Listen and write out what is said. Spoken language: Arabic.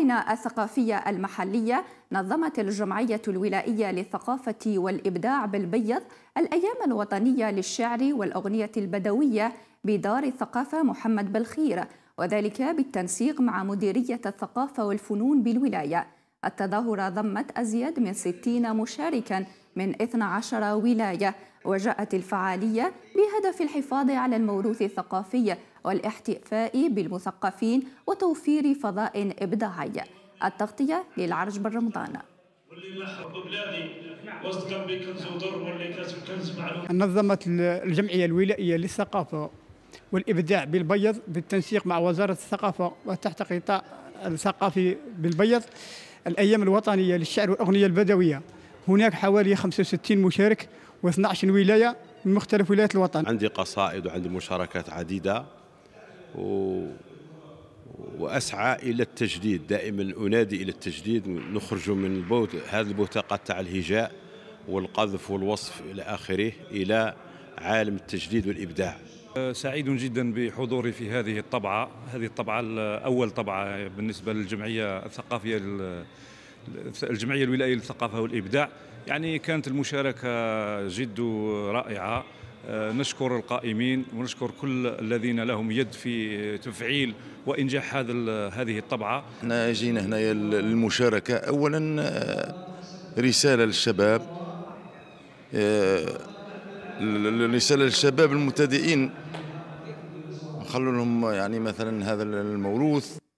المواطن الثقافية المحلية نظمت الجمعية الولائية للثقافة والإبداع بالبيض الأيام الوطنية للشعر والأغنية البدوية بدار الثقافة محمد بالخير وذلك بالتنسيق مع مديرية الثقافة والفنون بالولاية التظاهرة ضمت أزيد من 60 مشاركاً من 12 ولاية وجاءت الفعالية بهدف الحفاظ على الموروث الثقافي والاحتفاء بالمثقفين وتوفير فضاء إبداعي التغطية للعرج بن رمضان نظمت الجمعية الولائية للثقافة والإبداع بالبيض بالتنسيق مع وزارة الثقافة وتحت قطاع الثقافي بالبيض الأيام الوطنية للشعر والأغنية البدوية هناك حوالي 65 مشارك و12 ولاية من مختلف ولايات الوطن عندي قصائد وعندي مشاركات عديدة و... وأسعى إلى التجديد دائما أنادي إلى التجديد نخرج من البوت هذه البوتقة تاع الهجاء والقذف والوصف إلى آخره إلى عالم التجديد والإبداع سعيد جدا بحضوري في هذه الطبعة هذه الطبعة أول طبعة بالنسبة للجمعية الثقافية الجمعيه الولائيه للثقافه والابداع يعني كانت المشاركه جد رائعه آه، نشكر القائمين ونشكر كل الذين لهم يد في تفعيل وانجاح هذا هذه الطبعه. احنا جينا هنا للمشاركه اولا آه، رساله للشباب آه، رساله للشباب المبتدئين نخلو لهم يعني مثلا هذا الموروث